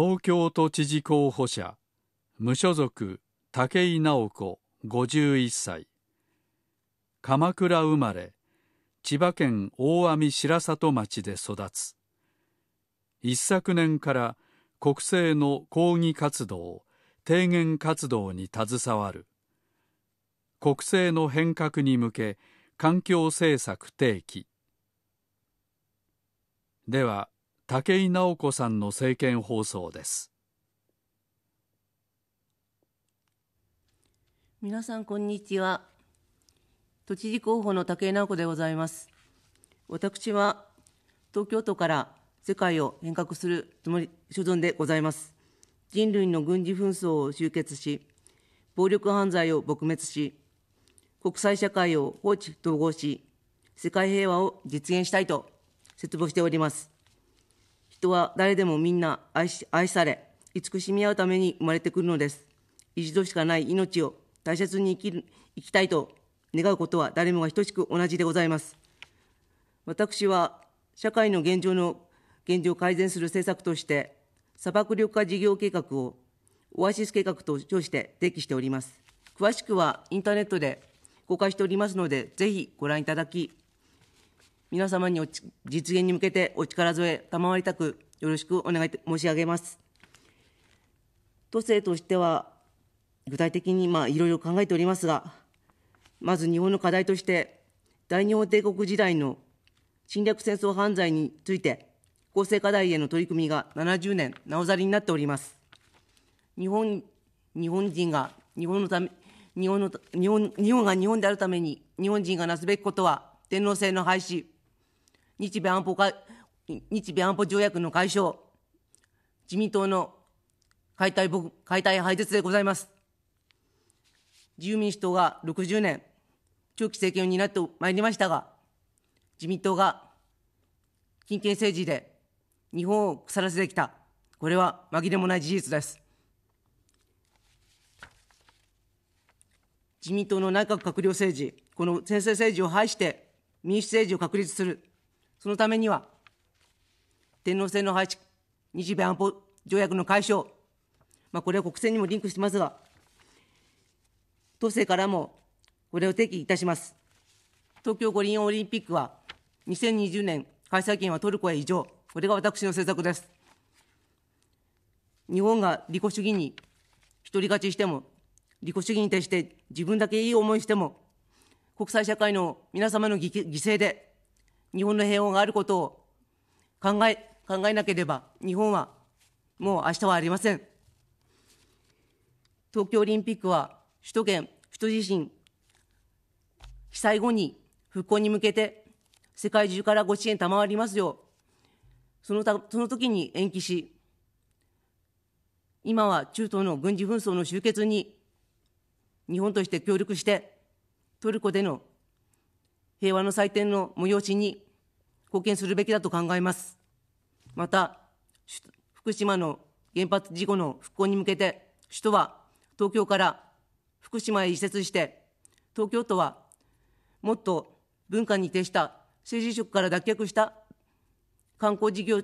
東京都知事候補者無所属武井直子51歳鎌倉生まれ千葉県大網白里町で育つ一昨年から国政の抗議活動提言活動に携わる国政の変革に向け環境政策提起では武井直子さんの政見放送です皆さんこんにちは都知事候補の武井直子でございます私は東京都から世界を変革するつもり所存でございます人類の軍事紛争を終結し暴力犯罪を撲滅し国際社会を放置統合し世界平和を実現したいと切望しております人は誰でもみんな愛し愛され、慈しみ合うために生まれてくるのです。一度しかない命を大切に生きる生きたいと願うことは誰もが等しく同じでございます。私は社会の現状の現状を改善する政策として、砂漠緑化事業計画をオアシス計画と称して提起しております。詳しくはインターネットで公開しておりますので、ぜひご覧いただき、皆様に実現に向けてお力添え賜りたく、よろしくお願い申し上げます。都政としては、具体的にまあいろいろ考えておりますが、まず日本の課題として、大日本帝国時代の侵略戦争犯罪について、構成課題への取り組みが70年、なおざりになっております。日本日本人が日本のため日本の日本日本が日本であるために、日本人がなすべきことは、天皇制の廃止、日米安保か日米安保条約の解消、自民党の解体解体廃絶でございます。自由民主党が60年、長期政権を担ってまいりましたが、自民党が金権政治で日本を腐らせてきた、これは紛れもない事実です。自民党の内閣閣僚政治、この先制政治を排して民主政治を確立する、そのためには、天皇制の廃止、日米安保条約の解消、まあ、これは国政にもリンクしてますが、都政からもこれを提起いたします。東京五輪オリンピックは、2020年開催権はトルコへ移譲、これが私の政策です。日本が利己主義に独り勝ちしても、利己主義に対して自分だけいい思いしても、国際社会の皆様の犠牲で日本の平穏があることを考え、考えなければ、日本はもう明日はありません。東京オリンピックは首都圏、首都自身、被災後に復興に向けて世界中からご支援賜りますよう、そのたその時に延期し、今は中東の軍事紛争の終結に日本として協力して、トルコでの平和の祭典の催しに貢献するべきだと考えます。また、福島の原発事故の復興に向けて、首都は東京から福島へ移設して、東京都はもっと文化に徹した政治色から脱却した観光事業、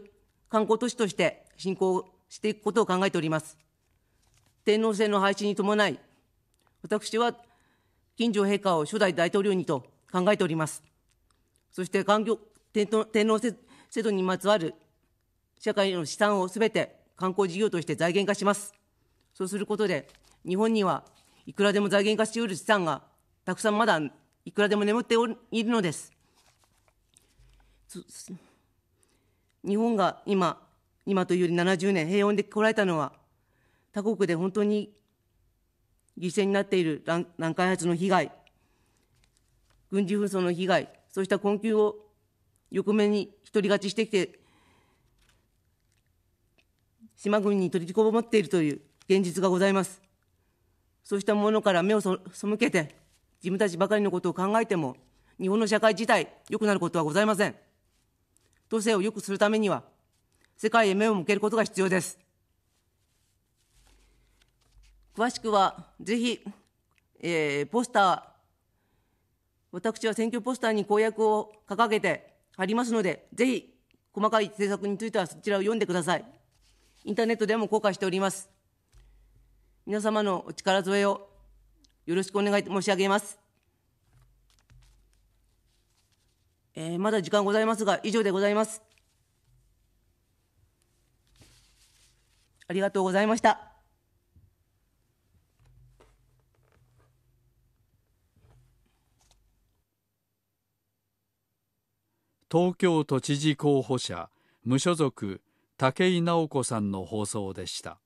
観光都市として進行していくことを考えております。天皇制の廃止に伴い、私は近所陛下を初代大統領にと考えております。そして環境天皇制度にまつわる社会の資産をすべて観光事業として財源化します。そうすることで、日本にはいくらでも財源化しうる資産がたくさんまだいくらでも眠っているのです。日本が今、今というより70年平穏でこられたのは、他国で本当に犠牲になっている乱開発の被害、軍事紛争の被害、そうした困窮を横目に独り勝ちしてきて、島国に取りこもっているという現実がございます。そうしたものから目を背けて、自分たちばかりのことを考えても、日本の社会自体、良くなることはございません。都政を良くするためには、世界へ目を向けることが必要です。詳しくは、ぜひ、えー、ポスター、私は選挙ポスターに公約を掲げてありますので、ぜひ細かい政策についてはそちらを読んでください。インターネットでも公開しております。皆様のお力添えをよろしくお願い申し上げます。えー、まだ時間ございますが、以上でございます。ありがとうございました。東京都知事候補者無所属武井直子さんの放送でした。